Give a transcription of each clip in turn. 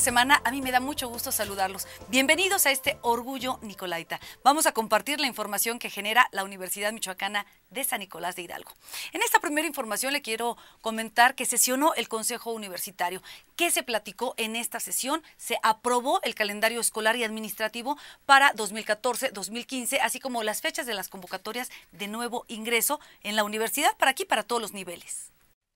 semana. A mí me da mucho gusto saludarlos. Bienvenidos a este Orgullo Nicolaita. Vamos a compartir la información que genera la Universidad Michoacana de San Nicolás de Hidalgo. En esta primera información le quiero comentar que sesionó el Consejo Universitario. ¿Qué se platicó en esta sesión? Se aprobó el calendario escolar y administrativo para 2014-2015, así como las fechas de las convocatorias de nuevo ingreso en la universidad para aquí, para todos los niveles.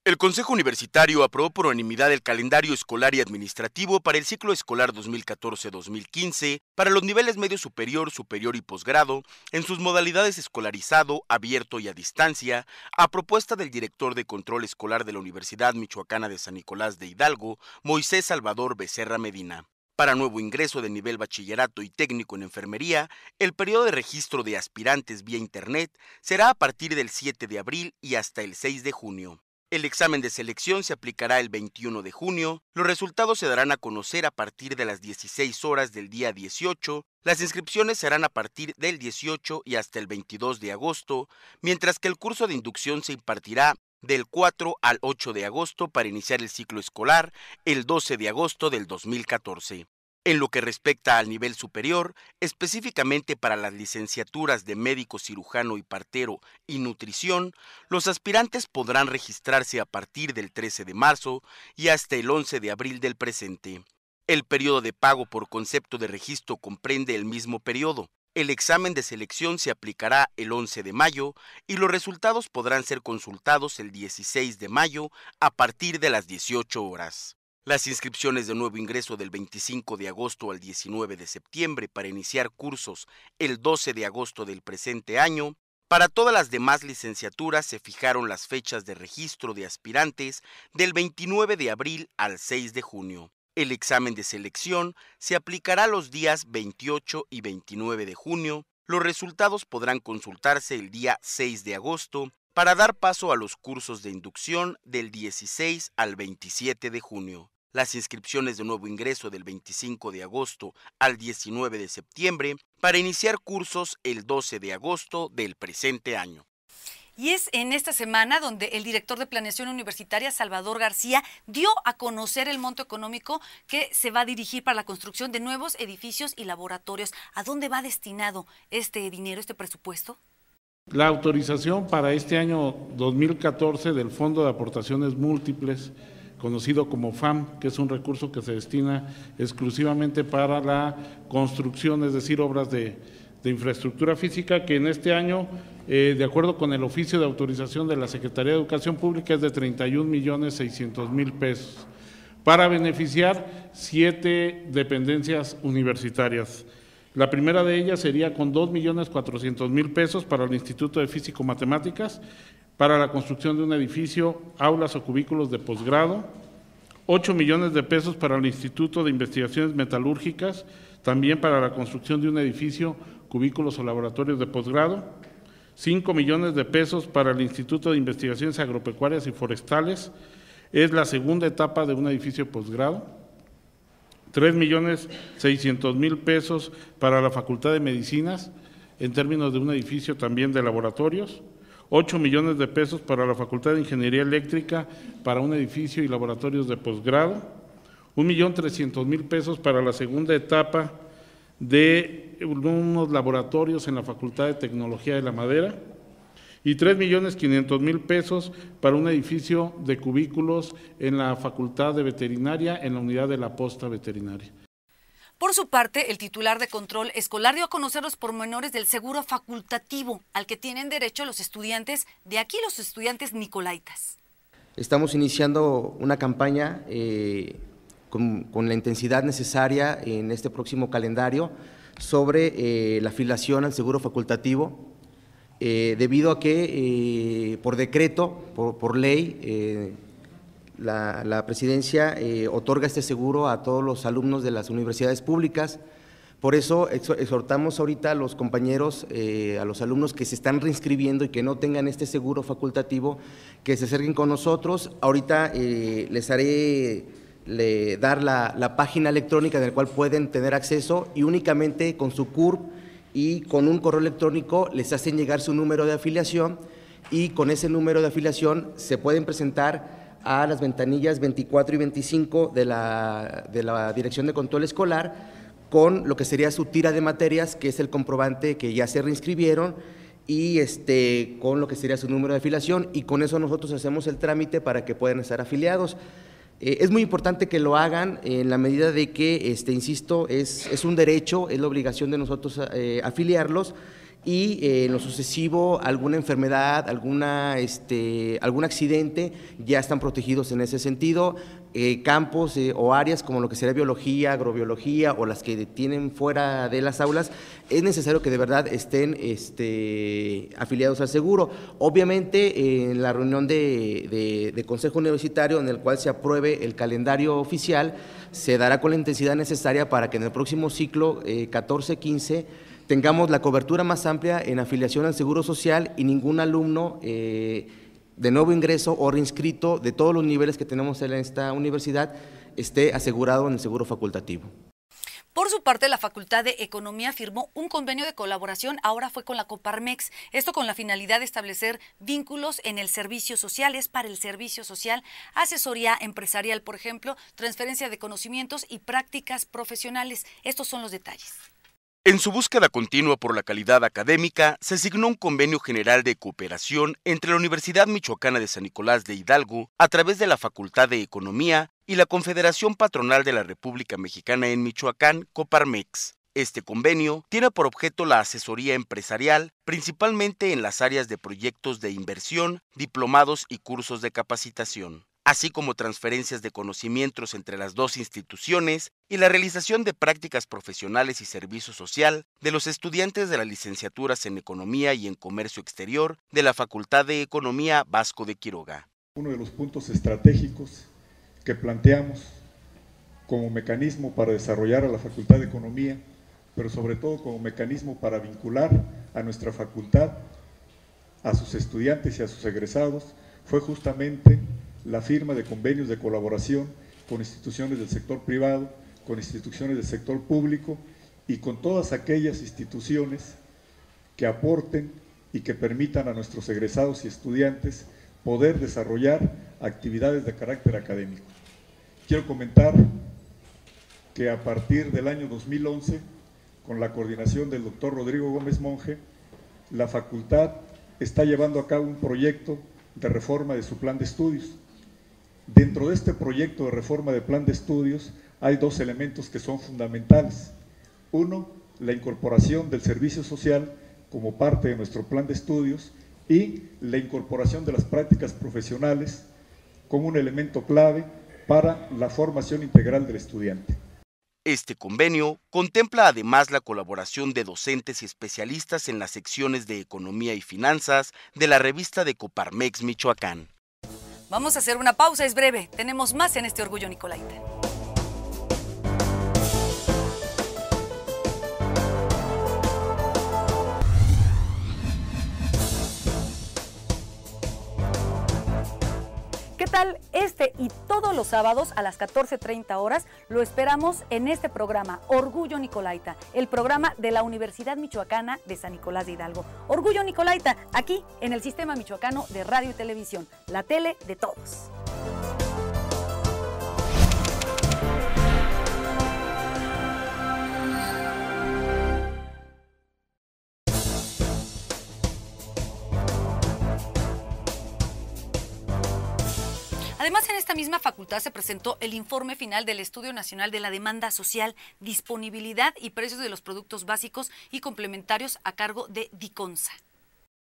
El Consejo Universitario aprobó por unanimidad el calendario escolar y administrativo para el ciclo escolar 2014-2015 para los niveles medio superior, superior y posgrado en sus modalidades escolarizado, abierto y a distancia, a propuesta del director de control escolar de la Universidad Michoacana de San Nicolás de Hidalgo, Moisés Salvador Becerra Medina. Para nuevo ingreso de nivel bachillerato y técnico en enfermería, el periodo de registro de aspirantes vía Internet será a partir del 7 de abril y hasta el 6 de junio. El examen de selección se aplicará el 21 de junio, los resultados se darán a conocer a partir de las 16 horas del día 18, las inscripciones serán a partir del 18 y hasta el 22 de agosto, mientras que el curso de inducción se impartirá del 4 al 8 de agosto para iniciar el ciclo escolar el 12 de agosto del 2014. En lo que respecta al nivel superior, específicamente para las licenciaturas de médico cirujano y partero y nutrición, los aspirantes podrán registrarse a partir del 13 de marzo y hasta el 11 de abril del presente. El periodo de pago por concepto de registro comprende el mismo periodo. El examen de selección se aplicará el 11 de mayo y los resultados podrán ser consultados el 16 de mayo a partir de las 18 horas. Las inscripciones de nuevo ingreso del 25 de agosto al 19 de septiembre para iniciar cursos el 12 de agosto del presente año. Para todas las demás licenciaturas se fijaron las fechas de registro de aspirantes del 29 de abril al 6 de junio. El examen de selección se aplicará los días 28 y 29 de junio. Los resultados podrán consultarse el día 6 de agosto para dar paso a los cursos de inducción del 16 al 27 de junio las inscripciones de nuevo ingreso del 25 de agosto al 19 de septiembre para iniciar cursos el 12 de agosto del presente año. Y es en esta semana donde el director de Planeación Universitaria, Salvador García, dio a conocer el monto económico que se va a dirigir para la construcción de nuevos edificios y laboratorios. ¿A dónde va destinado este dinero, este presupuesto? La autorización para este año 2014 del Fondo de Aportaciones Múltiples conocido como FAM, que es un recurso que se destina exclusivamente para la construcción, es decir, obras de, infraestructura física, que en este año, eh, de acuerdo con el oficio de autorización de la Secretaría de Educación Pública, es de 31 millones 600 mil pesos, para beneficiar siete dependencias universitarias. La primera de ellas sería con 2.400.000 pesos para el Instituto de Físico-Matemáticas, para la construcción de un edificio, aulas o cubículos de posgrado, 8 millones de pesos para el Instituto de Investigaciones Metalúrgicas, también para la construcción de un edificio, cubículos o laboratorios de posgrado, 5 millones de pesos para el Instituto de Investigaciones Agropecuarias y Forestales, es la segunda etapa de un edificio posgrado, 3 millones 600 mil pesos para la Facultad de Medicinas, en términos de un edificio también de laboratorios, 8 millones de pesos para la Facultad de Ingeniería Eléctrica para un edificio y laboratorios de posgrado, mil pesos para la segunda etapa de unos laboratorios en la Facultad de Tecnología de la Madera y millones mil pesos para un edificio de cubículos en la Facultad de Veterinaria en la unidad de la Posta Veterinaria. Por su parte, el titular de control escolar dio a conocer los pormenores del seguro facultativo al que tienen derecho los estudiantes, de aquí los estudiantes nicolaitas. Estamos iniciando una campaña eh, con, la intensidad necesaria en este próximo calendario sobre eh, la afiliación al seguro facultativo, eh, debido a que por decreto, por ley, la, presidencia eh, otorga este seguro a todos los alumnos de las universidades públicas. Por eso exhortamos ahorita a los compañeros, eh, a los alumnos que se están reinscribiendo y que no tengan este seguro facultativo, que se acerquen con nosotros. Ahorita eh, les haré dar la, la, página electrónica en la cual pueden tener acceso y únicamente con su CURP y con un correo electrónico les hacen llegar su número de afiliación y con ese número de afiliación se pueden presentar a las ventanillas 24 y 25 de la, de la Dirección de Control Escolar con lo que sería su tira de materias, que es el comprobante que ya se reinscribieron y este, con lo que sería su número de afiliación y con eso nosotros hacemos el trámite para que puedan estar afiliados. Eh, es muy importante que lo hagan en la medida de que, este, insisto, es, un derecho, es la obligación de nosotros eh, afiliarlos y eh, en lo sucesivo alguna enfermedad, alguna, este, algún accidente, ya están protegidos en ese sentido. Eh, campos eh, o áreas como lo que sería biología, agrobiología o las que tienen fuera de las aulas, es necesario que de verdad estén este, afiliados al seguro. Obviamente en la reunión de, de, de consejo universitario en el cual se apruebe el calendario oficial, se dará con la intensidad necesaria para que en el próximo ciclo 14-15 tengamos la cobertura más amplia en afiliación al Seguro Social y ningún alumno eh, de nuevo ingreso o reinscrito de todos los niveles que tenemos en esta universidad esté asegurado en el seguro facultativo. Por su parte, la Facultad de Economía firmó un convenio de colaboración, ahora fue con la Coparmex, esto con la finalidad de establecer vínculos en el servicio social, es para el servicio social, asesoría empresarial, por ejemplo, transferencia de conocimientos y prácticas profesionales. Estos son los detalles. En su búsqueda continua por la calidad académica, se asignó un convenio general de cooperación entre la Universidad Michoacana de San Nicolás de Hidalgo, a través de la Facultad de Economía y la Confederación Patronal de la República Mexicana en Michoacán, Coparmex. Este convenio tiene por objeto la asesoría empresarial, principalmente en las áreas de proyectos de inversión, diplomados y cursos de capacitación así como transferencias de conocimientos entre las dos instituciones y la realización de prácticas profesionales y servicio social de los estudiantes de las licenciaturas en Economía y en Comercio Exterior de la Facultad de Economía Vasco de Quiroga. Uno de los puntos estratégicos que planteamos como mecanismo para desarrollar a la Facultad de Economía, pero sobre todo como mecanismo para vincular a nuestra facultad, a sus estudiantes y a sus egresados, fue justamente la firma de convenios de colaboración con instituciones del sector privado, con instituciones del sector público y con todas aquellas instituciones que aporten y que permitan a nuestros egresados y estudiantes poder desarrollar actividades de carácter académico. Quiero comentar que a partir del año 2011, con la coordinación del doctor Rodrigo Gómez Monje, la facultad está llevando a cabo un proyecto de reforma de su plan de estudios, Dentro de este proyecto de reforma de plan de estudios hay dos elementos que son fundamentales. Uno, la incorporación del servicio social como parte de nuestro plan de estudios y la incorporación de las prácticas profesionales como un elemento clave para la formación integral del estudiante. Este convenio contempla además la colaboración de docentes y especialistas en las secciones de Economía y Finanzas de la revista de Coparmex Michoacán. Vamos a hacer una pausa, es breve. Tenemos más en este Orgullo Nicolaita. ¿Qué tal? Este y todos los sábados a las 14.30 horas lo esperamos en este programa, Orgullo Nicolaita, el programa de la Universidad Michoacana de San Nicolás de Hidalgo. Orgullo Nicolaita, aquí en el Sistema Michoacano de Radio y Televisión, la tele de todos. Además, en esta misma facultad se presentó el informe final del Estudio Nacional de la Demanda Social, Disponibilidad y Precios de los Productos Básicos y Complementarios a cargo de DICONSA.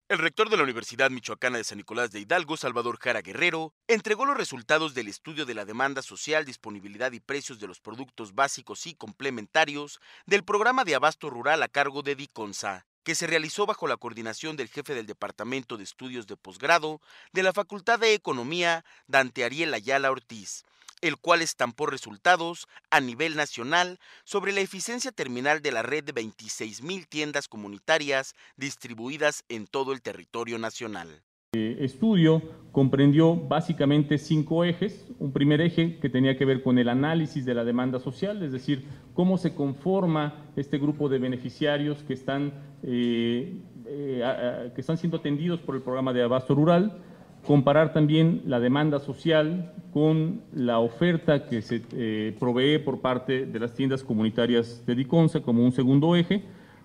El rector de la Universidad Michoacana de San Nicolás de Hidalgo, Salvador Jara Guerrero, entregó los resultados del estudio de la demanda social, disponibilidad y precios de los productos básicos y complementarios del programa de abasto rural a cargo de DICONSA que se realizó bajo la coordinación del jefe del Departamento de Estudios de Posgrado de la Facultad de Economía, Dante Ariel Ayala Ortiz, el cual estampó resultados a nivel nacional sobre la eficiencia terminal de la red de 26.000 tiendas comunitarias distribuidas en todo el territorio nacional. Este estudio comprendió básicamente cinco ejes. Un primer eje que tenía que ver con el análisis de la demanda social, es decir, cómo se conforma este grupo de beneficiarios que están, eh, eh, que están siendo atendidos por el programa de abasto rural, comparar también la demanda social con la oferta que se eh, provee por parte de las tiendas comunitarias de Diconsa como un segundo eje.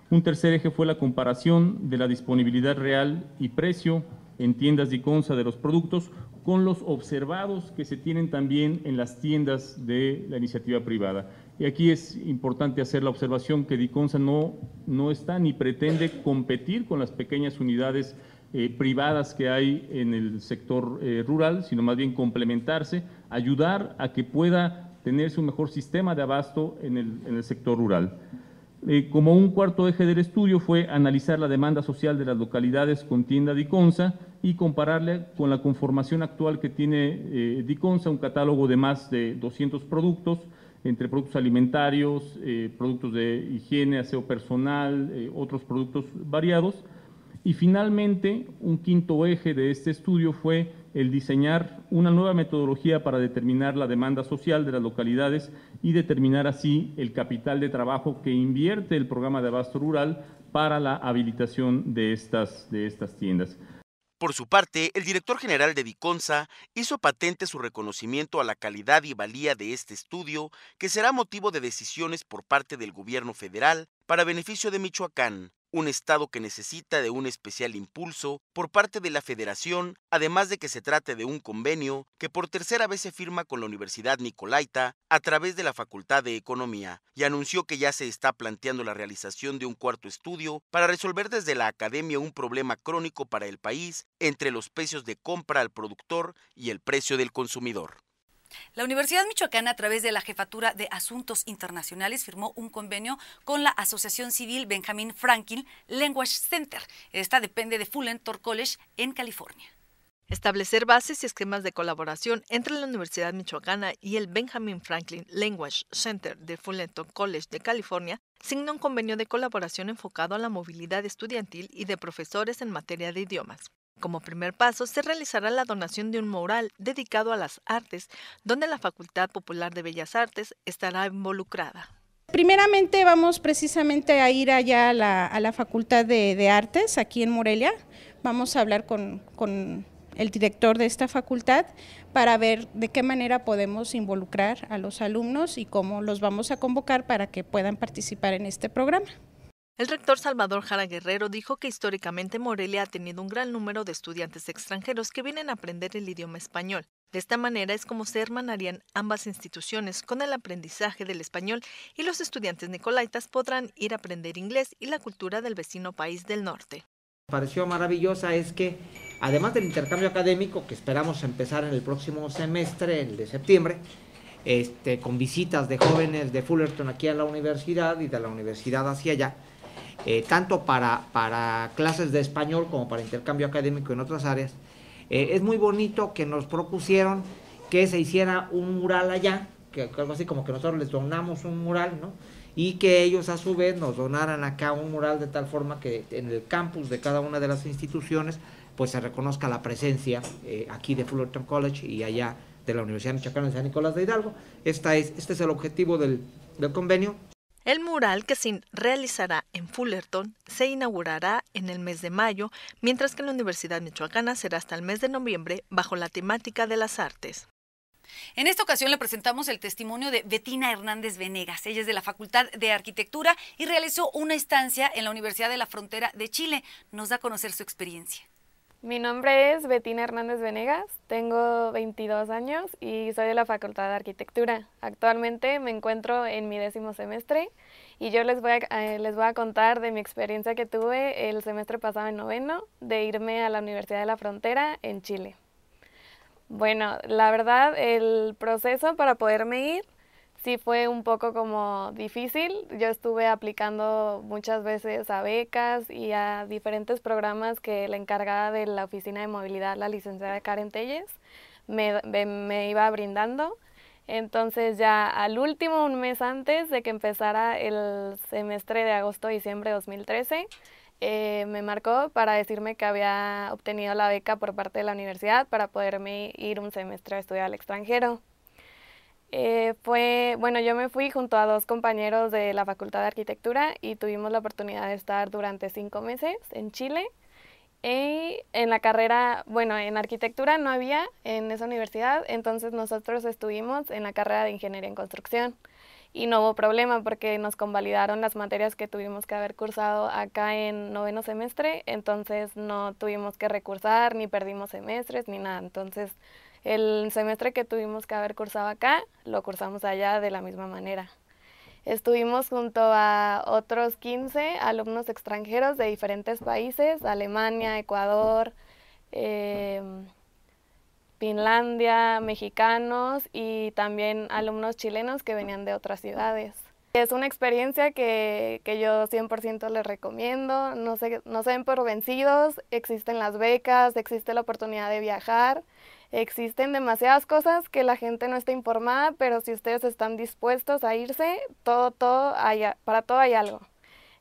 Un tercer eje fue la comparación de la disponibilidad real y precio en tiendas de Consa de los productos con los observados que se tienen también en las tiendas de la iniciativa privada. Y aquí es importante hacer la observación que Diconsa no, no está ni pretende competir con las pequeñas unidades eh, privadas que hay en el sector eh, rural, sino más bien complementarse, ayudar a que pueda tenerse un mejor sistema de abasto en el, en el sector rural. Eh, como un cuarto eje del estudio fue analizar la demanda social de las localidades con tienda Diconsa y compararla con la conformación actual que tiene eh, Diconsa, un catálogo de más de 200 productos, entre productos alimentarios, eh, productos de higiene, aseo personal, eh, otros productos variados. Y finalmente, un quinto eje de este estudio fue el diseñar una nueva metodología para determinar la demanda social de las localidades y determinar así el capital de trabajo que invierte el programa de abasto rural para la habilitación de estas, de estas tiendas. Por su parte, el director general de Viconza hizo patente su reconocimiento a la calidad y valía de este estudio, que será motivo de decisiones por parte del gobierno federal para beneficio de Michoacán un Estado que necesita de un especial impulso por parte de la Federación, además de que se trate de un convenio que por tercera vez se firma con la Universidad Nicolaita a través de la Facultad de Economía, y anunció que ya se está planteando la realización de un cuarto estudio para resolver desde la academia un problema crónico para el país entre los precios de compra al productor y el precio del consumidor. La Universidad Michoacana, a través de la Jefatura de Asuntos Internacionales, firmó un convenio con la Asociación Civil Benjamin Franklin Language Center. Esta depende de Fullerton College en California. Establecer bases y esquemas de colaboración entre la Universidad Michoacana y el Benjamin Franklin Language Center de Fullerton College de California signa un convenio de colaboración enfocado a la movilidad estudiantil y de profesores en materia de idiomas. Como primer paso, se realizará la donación de un mural dedicado a las artes, donde la Facultad Popular de Bellas Artes estará involucrada. Primeramente vamos precisamente a ir allá a la, Facultad de, Artes, aquí en Morelia. Vamos a hablar con el director de esta facultad para ver de qué manera podemos involucrar a los alumnos y cómo los vamos a convocar para que puedan participar en este programa. El rector Salvador Jara Guerrero dijo que históricamente Morelia ha tenido un gran número de estudiantes extranjeros que vienen a aprender el idioma español. De esta manera es como se hermanarían ambas instituciones con el aprendizaje del español y los estudiantes nicolaitas podrán ir a aprender inglés y la cultura del vecino país del norte. Pareció maravillosa es que además del intercambio académico que esperamos empezar en el próximo semestre, el de septiembre, este, con visitas de jóvenes de Fullerton aquí a la universidad y de la universidad hacia allá, eh, tanto para, clases de español como para intercambio académico en otras áreas, eh, es muy bonito que nos propusieron que se hiciera un mural allá, que algo así como que nosotros les donamos un mural, ¿no? Y que ellos a su vez nos donaran acá un mural de tal forma que en el campus de cada una de las instituciones pues se reconozca la presencia eh, aquí de Fullerton College y allá de la Universidad Michoacana de San Nicolás de Hidalgo. Esta es, este es el objetivo del convenio el mural que se realizará en Fullerton se inaugurará en el mes de mayo, mientras que en la Universidad Michoacana será hasta el mes de noviembre bajo la temática de las artes. En esta ocasión le presentamos el testimonio de Betina Hernández Venegas. Ella es de la Facultad de Arquitectura y realizó una estancia en la Universidad de la Frontera de Chile. Nos da a conocer su experiencia. Mi nombre es Betina Hernández Venegas, tengo 22 años y soy de la Facultad de Arquitectura. Actualmente me encuentro en mi décimo semestre y yo les voy a, eh, les voy a contar de mi experiencia que tuve el semestre pasado en noveno de irme a la Universidad de la Frontera en Chile. Bueno, la verdad el proceso para poderme ir sí fue un poco como difícil. Yo estuve aplicando muchas veces a becas y a diferentes programas que la encargada de la oficina de movilidad, la licenciada Karen Telles, me, me iba brindando. Entonces ya al último, un mes antes de que empezara el semestre de agosto-diciembre de 2013, eh, me marcó para decirme que había obtenido la beca por parte de la universidad para poderme ir un semestre a estudiar al extranjero. Eh, fue, bueno, yo me fui junto a dos compañeros de la Facultad de Arquitectura y tuvimos la oportunidad de estar durante cinco meses en Chile. Y en la carrera, bueno, en arquitectura no había en esa universidad, entonces nosotros estuvimos en la carrera de ingeniería en construcción y no hubo problema porque nos convalidaron las materias que tuvimos que haber cursado acá en noveno semestre, entonces no tuvimos que recursar, ni perdimos semestres, ni nada, entonces el semestre que tuvimos que haber cursado acá, lo cursamos allá de la misma manera. Estuvimos junto a otros 15 alumnos extranjeros de diferentes países, Alemania, Ecuador, em, Finlandia, mexicanos y también alumnos chilenos que venían de otras ciudades. Es una experiencia que, yo 100% les recomiendo, no se, no se por vencidos, existen las becas, existe la oportunidad de viajar existen demasiadas cosas que la gente no está informada, pero si ustedes están dispuestos a irse, todo, para todo hay algo.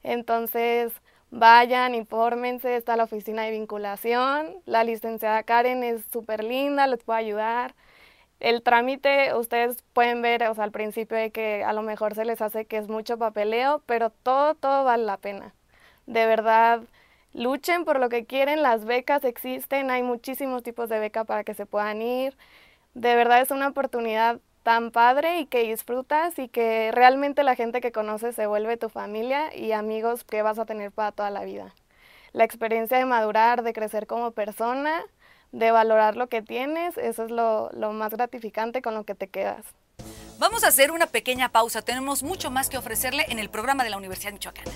Entonces, vayan, infórmense, está la oficina de vinculación, la licenciada Karen es súper linda, les puede ayudar. El trámite, ustedes pueden ver, o sea, al principio de que a lo mejor se les hace que es mucho papeleo, pero todo, todo vale la pena. De verdad, luchen por lo que quieren, las becas existen, hay muchísimos tipos de becas para que se puedan ir. De verdad es una oportunidad tan padre y que disfrutas y que realmente la gente que conoces se vuelve tu familia y amigos que vas a tener para toda la vida. La experiencia de madurar, de crecer como persona, de valorar lo que tienes, eso es lo, lo más gratificante con lo que te quedas. Vamos a hacer una pequeña pausa, tenemos mucho más que ofrecerle en el programa de la Universidad Michoacana.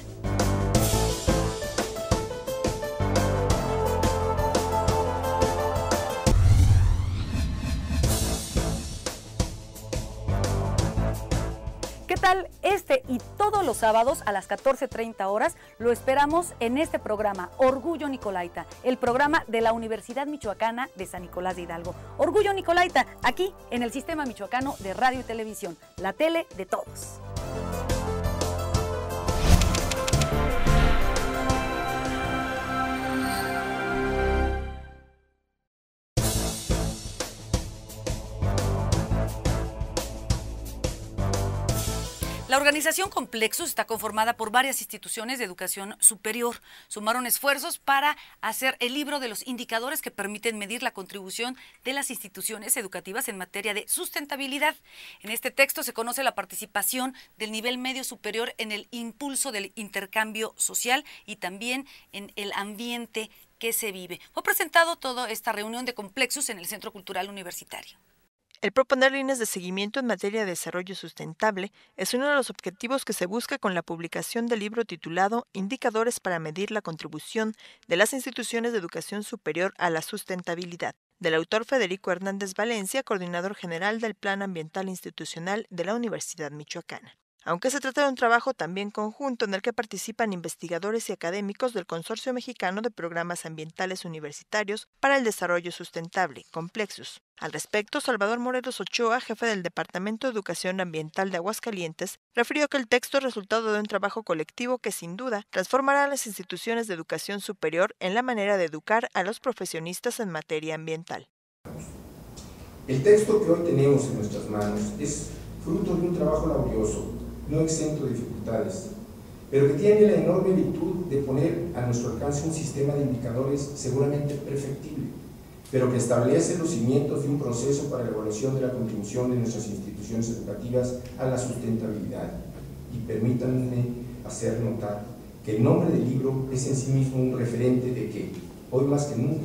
este y todos los sábados a las 14.30 horas lo esperamos en este programa Orgullo Nicolaita, el programa de la Universidad Michoacana de San Nicolás de Hidalgo. Orgullo Nicolaita, aquí en el Sistema Michoacano de Radio y Televisión, la tele de todos. La organización Complexus está conformada por varias instituciones de educación superior. Sumaron esfuerzos para hacer el libro de los indicadores que permiten medir la contribución de las instituciones educativas en materia de sustentabilidad. En este texto se conoce la participación del nivel medio superior en el impulso del intercambio social y también en el ambiente que se vive. Fue presentado toda esta reunión de Complexus en el Centro Cultural Universitario. El proponer líneas de seguimiento en materia de desarrollo sustentable es uno de los objetivos que se busca con la publicación del libro titulado Indicadores para medir la contribución de las instituciones de educación superior a la sustentabilidad, del autor Federico Hernández Valencia, coordinador general del Plan Ambiental Institucional de la Universidad Michoacana aunque se trata de un trabajo también conjunto en el que participan investigadores y académicos del Consorcio Mexicano de Programas Ambientales Universitarios para el Desarrollo Sustentable, Complexus. Al respecto, Salvador Morelos Ochoa, jefe del Departamento de Educación Ambiental de Aguascalientes, refirió que el texto es resultado de un trabajo colectivo que sin duda transformará a las instituciones de educación superior en la manera de educar a los profesionistas en materia ambiental. El texto que hoy tenemos en nuestras manos es fruto de un trabajo laborioso no exento de dificultades, pero que tiene la enorme virtud de poner a nuestro alcance un sistema de indicadores seguramente perfectible, pero que establece los cimientos de un proceso para la evolución de la contribución de nuestras instituciones educativas a la sustentabilidad. Y permítanme hacer notar que el nombre del libro es en sí mismo un referente de que, hoy más que nunca,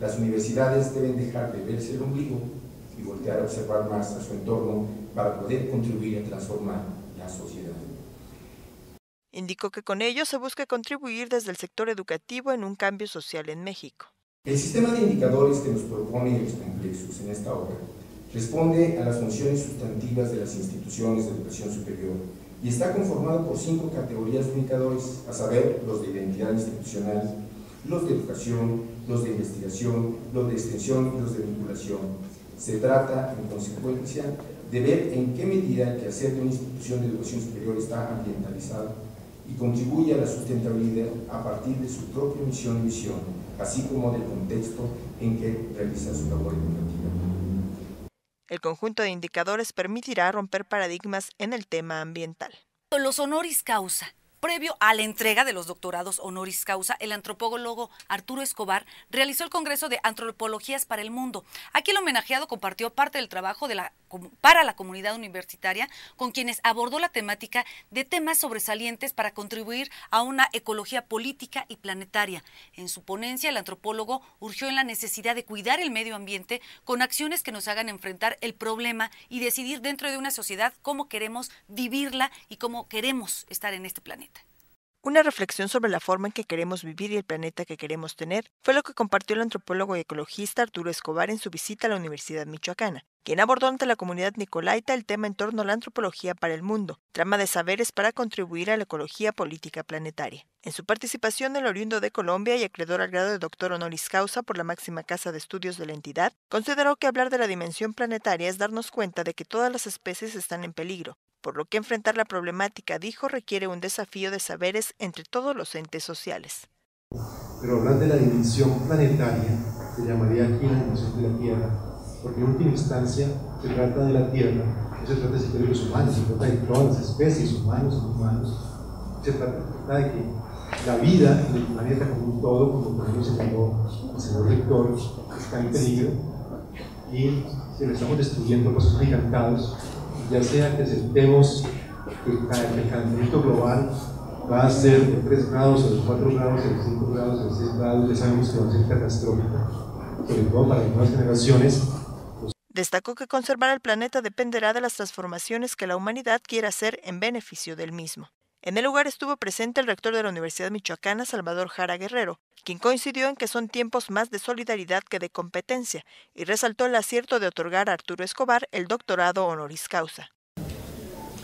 las universidades deben dejar de verse el ombligo y voltear a observar más a su entorno para poder contribuir a transformar sociedad. Indicó que con ello se busca contribuir desde el sector educativo en un cambio social en México. El sistema de indicadores que nos propone el complexos en esta obra responde a las funciones sustantivas de las instituciones de educación superior y está conformado por cinco categorías de indicadores, a saber, los de identidad institucional, los de educación, los de investigación, los de extensión y los de vinculación. Se trata, en consecuencia, de ver en qué medida el quehacer de una institución de educación superior está ambientalizado y contribuye a la sustentabilidad a partir de su propia misión y visión, así como del contexto en que realiza su labor educativa. El conjunto de indicadores permitirá romper paradigmas en el tema ambiental. Los honoris causa. Previo a la entrega de los doctorados honoris causa, el antropólogo Arturo Escobar realizó el Congreso de Antropologías para el Mundo. Aquí el homenajeado compartió parte del trabajo de la para la comunidad universitaria, con quienes abordó la temática de temas sobresalientes para contribuir a una ecología política y planetaria. En su ponencia, el antropólogo urgió en la necesidad de cuidar el medio ambiente con acciones que nos hagan enfrentar el problema y decidir dentro de una sociedad cómo queremos vivirla y cómo queremos estar en este planeta. Una reflexión sobre la forma en que queremos vivir y el planeta que queremos tener fue lo que compartió el antropólogo y ecologista Arturo Escobar en su visita a la Universidad Michoacana, quien abordó ante la comunidad nicolaita el tema en torno a la antropología para el mundo, trama de saberes para contribuir a la ecología política planetaria. En su participación, el oriundo de Colombia y acreedor al grado de doctor honoris causa por la máxima casa de estudios de la entidad, consideró que hablar de la dimensión planetaria es darnos cuenta de que todas las especies están en peligro, por lo que enfrentar la problemática, dijo, requiere un desafío de saberes entre todos los entes sociales. Pero hablar de la dimensión planetaria, se llamaría aquí la dimensión de la Tierra, porque en última instancia se trata de la Tierra, no se trata de los humanos, se trata de todas las especies, humanos no humanos, se trata de que la vida en el planeta como un todo, como también en el señor rector, está en peligro y se lo estamos destruyendo sus gigantados, ya sea que sentemos que el calentamiento global va a ser de 3 grados, de 4 grados, de 5 grados, a 6 grados, ya sabemos que va a ser catastrófica, sobre todo para las nuevas generaciones. Destacó que conservar el planeta dependerá de las transformaciones que la humanidad quiera hacer en beneficio del mismo. En el lugar estuvo presente el rector de la Universidad Michoacana, Salvador Jara Guerrero, quien coincidió en que son tiempos más de solidaridad que de competencia y resaltó el acierto de otorgar a Arturo Escobar el doctorado honoris causa.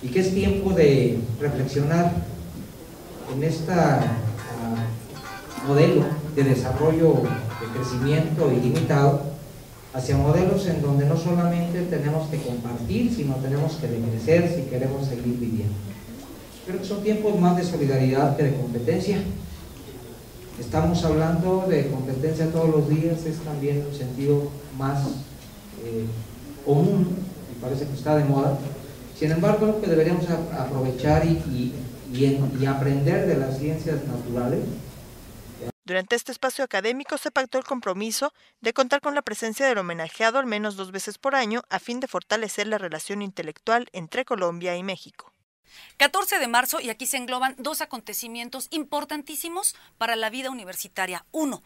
Y que es tiempo de reflexionar en este modelo de desarrollo, de crecimiento ilimitado, hacia modelos en donde no solamente tenemos que compartir, sino tenemos que crecer si queremos seguir viviendo. Creo que son tiempos más de solidaridad que de competencia. Estamos hablando de competencia todos los días, es también un sentido más eh, común, me parece que está de moda. Sin embargo, lo que deberíamos aprovechar y aprender de las ciencias naturales durante este espacio académico se pactó el compromiso de contar con la presencia del homenajeado al menos dos veces por año a fin de fortalecer la relación intelectual entre Colombia y México. 14 de marzo, y aquí se engloban dos acontecimientos importantísimos para la vida universitaria. Uno,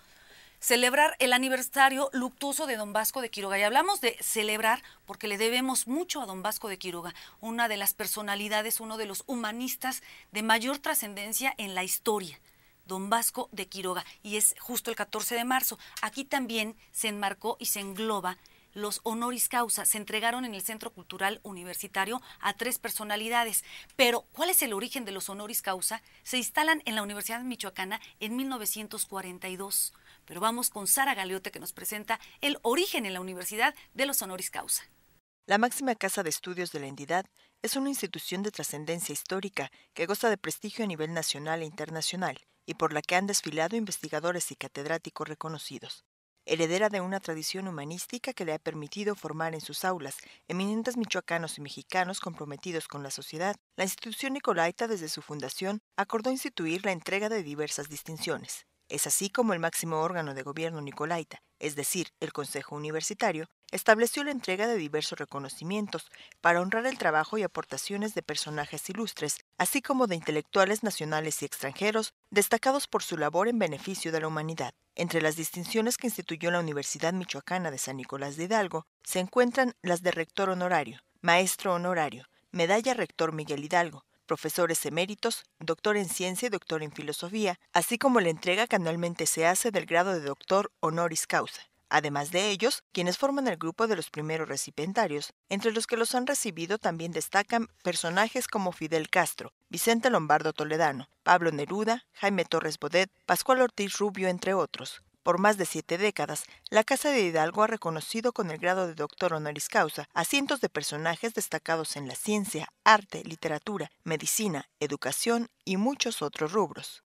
celebrar el aniversario luctuoso de don Vasco de Quiroga. Y hablamos de celebrar porque le debemos mucho a don Vasco de Quiroga, una de las personalidades, uno de los humanistas de mayor trascendencia en la historia. Don Vasco de Quiroga, y es justo el 14 de marzo. Aquí también se enmarcó y se engloba los honoris causa. Se entregaron en el Centro Cultural Universitario a tres personalidades. Pero, ¿cuál es el origen de los honoris causa? Se instalan en la Universidad Michoacana en 1942. Pero vamos con Sara Galeote que nos presenta el origen en la universidad de los honoris causa. La máxima casa de estudios de la entidad es una institución de trascendencia histórica que goza de prestigio a nivel nacional e internacional y por la que han desfilado investigadores y catedráticos reconocidos heredera de una tradición humanística que le ha permitido formar en sus aulas eminentes michoacanos y mexicanos comprometidos con la sociedad. La institución Nicolaita, desde su fundación, acordó instituir la entrega de diversas distinciones. Es así como el máximo órgano de gobierno Nicolaita, es decir, el Consejo Universitario, estableció la entrega de diversos reconocimientos para honrar el trabajo y aportaciones de personajes ilustres, así como de intelectuales nacionales y extranjeros destacados por su labor en beneficio de la humanidad. Entre las distinciones que instituyó la Universidad Michoacana de San Nicolás de Hidalgo se encuentran las de rector honorario, maestro honorario, medalla rector Miguel Hidalgo, profesores eméritos, doctor en ciencia y doctor en filosofía, así como la entrega que anualmente se hace del grado de doctor honoris causa. Además de ellos, quienes forman el grupo de los primeros recipientarios, entre los que los han recibido también destacan personajes como Fidel Castro, Vicente Lombardo Toledano, Pablo Neruda, Jaime Torres Bodet, Pascual Ortiz Rubio, entre otros. Por más de siete décadas, la Casa de Hidalgo ha reconocido con el grado de doctor honoris causa a cientos de personajes destacados en la ciencia, arte, literatura, medicina, educación y muchos otros rubros.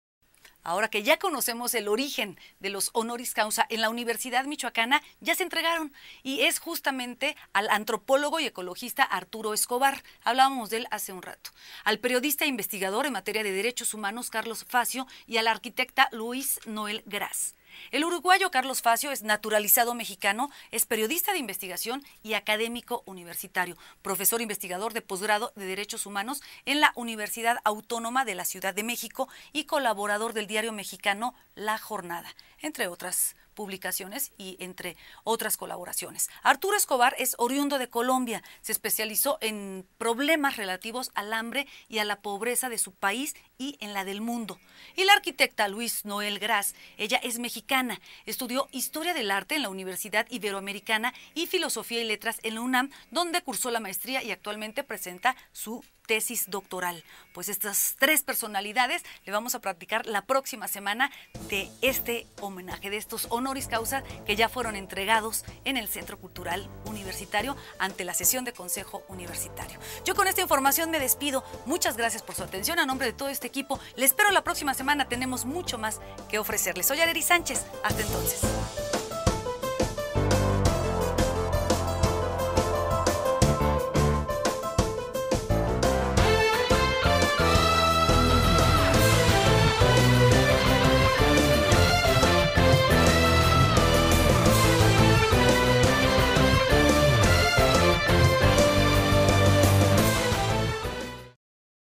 Ahora que ya conocemos el origen de los honoris causa en la Universidad Michoacana, ya se entregaron y es justamente al antropólogo y ecologista Arturo Escobar, hablábamos de él hace un rato, al periodista e investigador en materia de derechos humanos Carlos Facio y a la arquitecta Luis Noel Gras. El uruguayo Carlos Facio es naturalizado mexicano, es periodista de investigación y académico universitario, profesor investigador de posgrado de Derechos Humanos en la Universidad Autónoma de la Ciudad de México y colaborador del diario mexicano La Jornada, entre otras publicaciones y entre otras colaboraciones. Arturo Escobar es oriundo de Colombia, se especializó en problemas relativos al hambre y a la pobreza de su país y en la del mundo. Y la arquitecta Luis Noel Gras, ella es mexicana, estudió historia del arte en la Universidad Iberoamericana y filosofía y letras en la UNAM, donde cursó la maestría y actualmente presenta su tesis doctoral. Pues estas tres personalidades le vamos a practicar la próxima semana de este homenaje, de estos honoris causa que ya fueron entregados en el Centro Cultural Universitario ante la sesión de Consejo Universitario. Yo con esta información me despido. Muchas gracias por su atención a nombre de todo este equipo. Les espero la próxima semana. Tenemos mucho más que ofrecerles. Soy Aleri Sánchez. Hasta entonces.